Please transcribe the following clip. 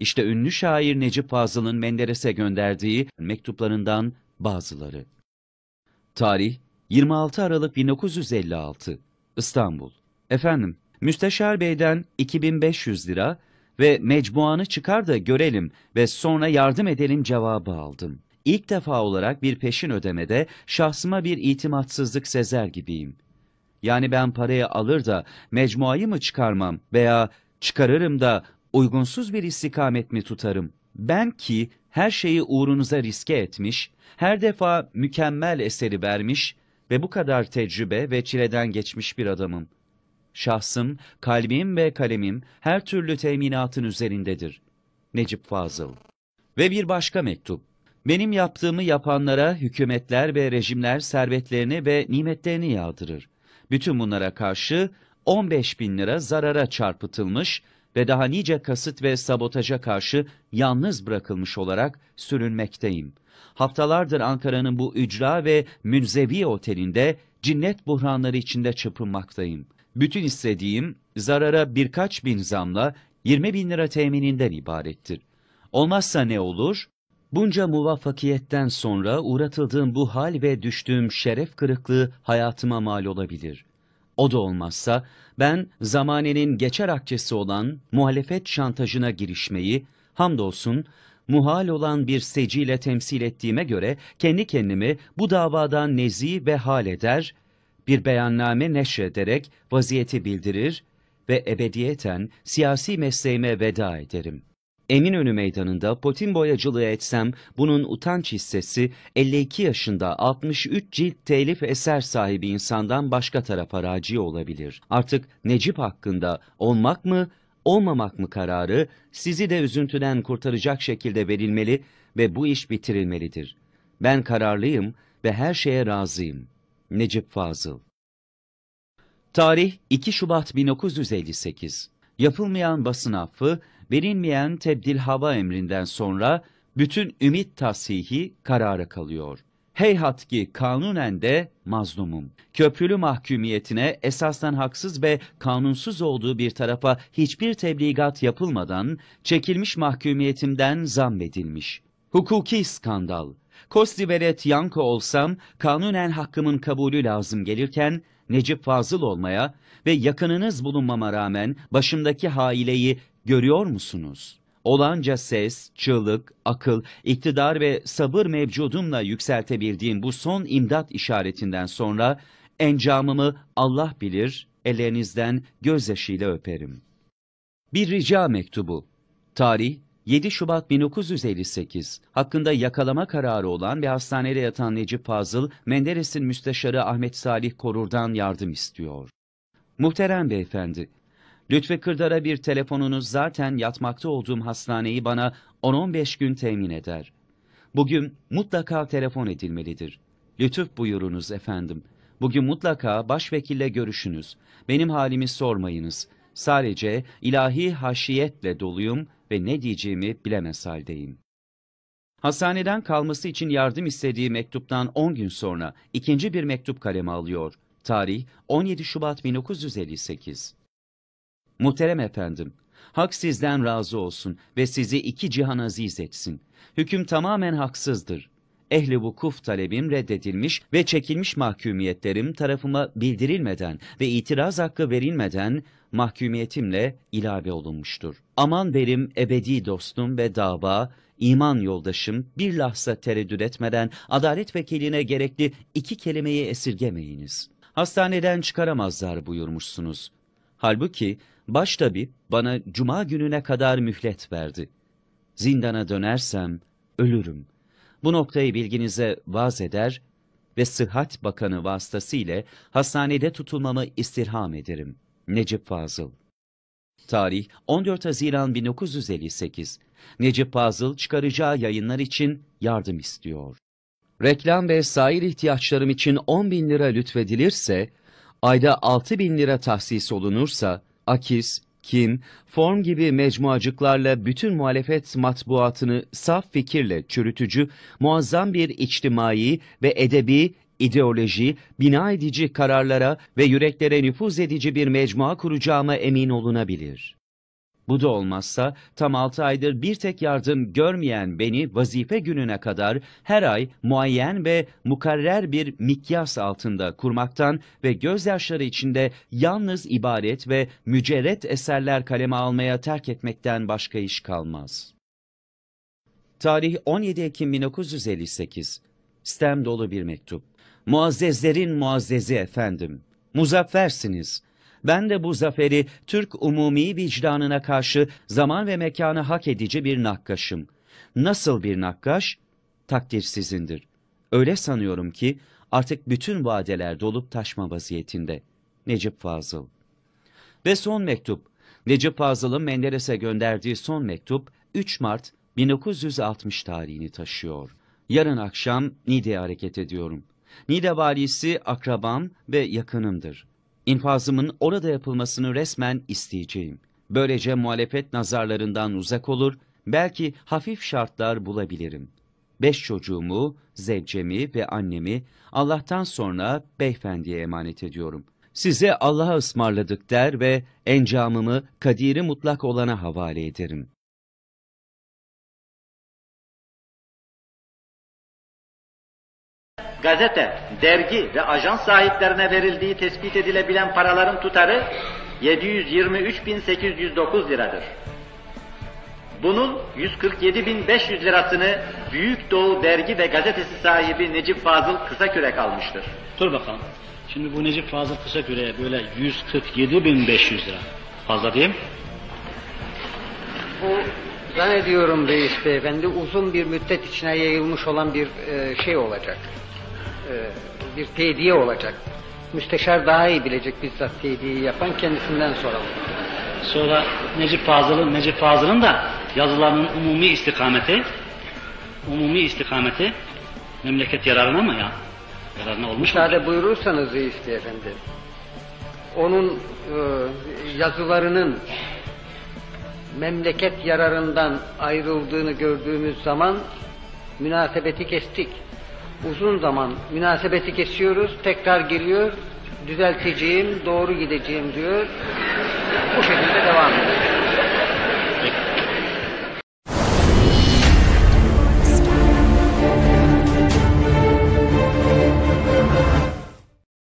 İşte ünlü şair Necip Fazıl'ın Menderes'e gönderdiği mektuplarından bazıları. Tarih 26 Aralık 1956 İstanbul Efendim Müsteşar Bey'den 2500 lira ve mecmuanı çıkar da görelim ve sonra yardım edelim cevabı aldım. İlk defa olarak bir peşin ödemede şahsıma bir itimatsızlık sezer gibiyim. Yani ben parayı alır da mecmuayı mı çıkarmam veya çıkarırım da uygunsuz bir istikamet mi tutarım? Ben ki her şeyi uğrunuza riske etmiş, her defa mükemmel eseri vermiş ve bu kadar tecrübe ve çileden geçmiş bir adamım. Şahsım, kalbim ve kalemim her türlü teminatın üzerindedir. Necip Fazıl Ve bir başka mektup. Benim yaptığımı yapanlara hükümetler ve rejimler servetlerini ve nimetlerini yağdırır. Bütün bunlara karşı 15 bin lira zarara çarpıtılmış ve daha nice kasıt ve sabotaja karşı yalnız bırakılmış olarak sürünmekteyim. Haftalardır Ankara'nın bu ücra ve münzevi otelinde cinnet buhranları içinde çırpınmaktayım. Bütün istediğim zarara birkaç bin zamla 20 bin lira temininden ibarettir. Olmazsa ne olur? Bunca muvaffakiyetten sonra uğratıldığım bu hal ve düştüğüm şeref kırıklığı hayatıma mal olabilir. O da olmazsa ben zamanenin geçer akçesi olan muhalefet şantajına girişmeyi hamdolsun muhal olan bir seciyle temsil ettiğime göre kendi kendimi bu davadan nezi ve hal eder, bir beyanname neşrederek vaziyeti bildirir ve ebediyeten siyasi mesleğime veda ederim.'' Eminönü Meydanı'nda potin boyacılığı etsem bunun utanç hissesi 52 yaşında 63 cilt telif eser sahibi insandan başka tarafa raci olabilir. Artık Necip hakkında olmak mı olmamak mı kararı sizi de üzüntüden kurtaracak şekilde verilmeli ve bu iş bitirilmelidir. Ben kararlıyım ve her şeye razıyım. Necip Fazıl Tarih 2 Şubat 1958 Yapılmayan basın affı verilmeyen tebdil hava emrinden sonra bütün ümit tasihi karara kalıyor. Heyhat ki kanunen de mazlumum. Köprülü mahkumiyetine esasdan haksız ve kanunsuz olduğu bir tarafa hiçbir tebligat yapılmadan çekilmiş mahkumiyetimden zammedilmiş. Hukuki skandal. Kostiberet Yanko olsam kanunen hakkımın kabulü lazım gelirken Necip Fazıl olmaya ve yakınınız bulunmama rağmen başımdaki haileyi Görüyor musunuz? Olanca ses, çığlık, akıl, iktidar ve sabır mevcudumla yükseltebildiğim bu son imdat işaretinden sonra encamımı Allah bilir, ellerinizden gözyaşıyla öperim. Bir rica mektubu. Tarih 7 Şubat 1958 hakkında yakalama kararı olan ve hastanede yatan Necip Fazıl, Menderes'in müsteşarı Ahmet Salih Korur'dan yardım istiyor. Muhterem beyefendi, Lütfü Kırdar'a bir telefonunuz zaten yatmakta olduğum hastaneyi bana 10-15 gün temin eder. Bugün mutlaka telefon edilmelidir. Lütuf buyurunuz efendim. Bugün mutlaka başvekille görüşünüz. Benim halimi sormayınız. Sadece ilahi haşiyetle doluyum ve ne diyeceğimi bilemez haldeyim. Hastaneden kalması için yardım istediği mektuptan 10 gün sonra ikinci bir mektup kaleme alıyor. Tarih 17 Şubat 1958. Muhterem efendim, hak sizden razı olsun ve sizi iki cihan aziz etsin. Hüküm tamamen haksızdır. Ehli vukuf talebim reddedilmiş ve çekilmiş mahkumiyetlerim tarafıma bildirilmeden ve itiraz hakkı verilmeden mahkumiyetimle ilave olunmuştur. Aman benim ebedi dostum ve dava, iman yoldaşım bir lahza tereddüt etmeden adalet vekiline gerekli iki kelimeyi esirgemeyiniz. Hastaneden çıkaramazlar buyurmuşsunuz. Halbuki Baş tabip bana cuma gününe kadar mühlet verdi. Zindana dönersem ölürüm. Bu noktayı bilginize vaz eder ve Sıhhat Bakanı vasıtasıyla hastanede tutulmamı istirham ederim. Necip Fazıl Tarih 14 Haziran 1958. Necip Fazıl çıkaracağı yayınlar için yardım istiyor. Reklam ve sair ihtiyaçlarım için 10 bin lira lütfedilirse, ayda 6 bin lira tahsis olunursa, Akis, Kin, Form gibi mecmuacıklarla bütün muhalefet matbuatını saf fikirle çürütücü, muazzam bir içtimai ve edebi, ideoloji, bina edici kararlara ve yüreklere nüfuz edici bir mecmua kuracağıma emin olunabilir. Bu da olmazsa tam 6 aydır bir tek yardım görmeyen beni vazife gününe kadar her ay muayyen ve mukarrer bir mikyas altında kurmaktan ve gözyaşları içinde yalnız ibaret ve mücerret eserler kaleme almaya terk etmekten başka iş kalmaz. Tarih 17 Ekim 1958 Stem dolu bir mektup. Muazzezlerin muazzezi efendim. Muzaffersiniz. Ben de bu zaferi Türk umumi vicdanına karşı zaman ve mekanı hak edici bir nakkaşım. Nasıl bir nakkaş? Takdir sizindir. Öyle sanıyorum ki artık bütün vadeler dolup taşma vaziyetinde. Necip Fazıl Ve son mektup. Necip Fazıl'ın Menderes'e gönderdiği son mektup 3 Mart 1960 tarihini taşıyor. Yarın akşam Nide'ye hareket ediyorum. Nide valisi akrabam ve yakınımdır. İnfazımın orada yapılmasını resmen isteyeceğim. Böylece muhalefet nazarlarından uzak olur, belki hafif şartlar bulabilirim. Beş çocuğumu, zevcemi ve annemi Allah'tan sonra beyefendiye emanet ediyorum. Size Allah'a ısmarladık der ve encamımı kadiri mutlak olana havale ederim. gazete, dergi ve ajans sahiplerine verildiği tespit edilebilen paraların tutarı 723.809 liradır. Bunun 147.500 lirasını Büyük Doğu Dergi ve Gazetesi sahibi Necip Fazıl Kısakürek almıştır. Dur bakalım. Şimdi bu Necip Fazıl Kısakürek'e böyle 147.500 lira fazla diyeyim. Bu zannediyorum reis beyefendi uzun bir müddet içine yayılmış olan bir e, şey olacak. E, bir tediye olacak. Müsteşar daha iyi bilecek bizzat tediyi yapan kendisinden soralım. Sonra Necip Fazıl'ın Necip Fazıl'ın da yazılarının umumi istikameti umumi istikameti memleket yararına mı ya? Yararına olmuş Müsaade mu? buyurursanız Reis Bey efendi. Onun e, yazılarının memleket yararından ayrıldığını gördüğümüz zaman münasebeti kestik uzun zaman münasebeti kesiyoruz, tekrar geliyor, düzelteceğim, doğru gideceğim diyor. Bu şekilde devam ediyor.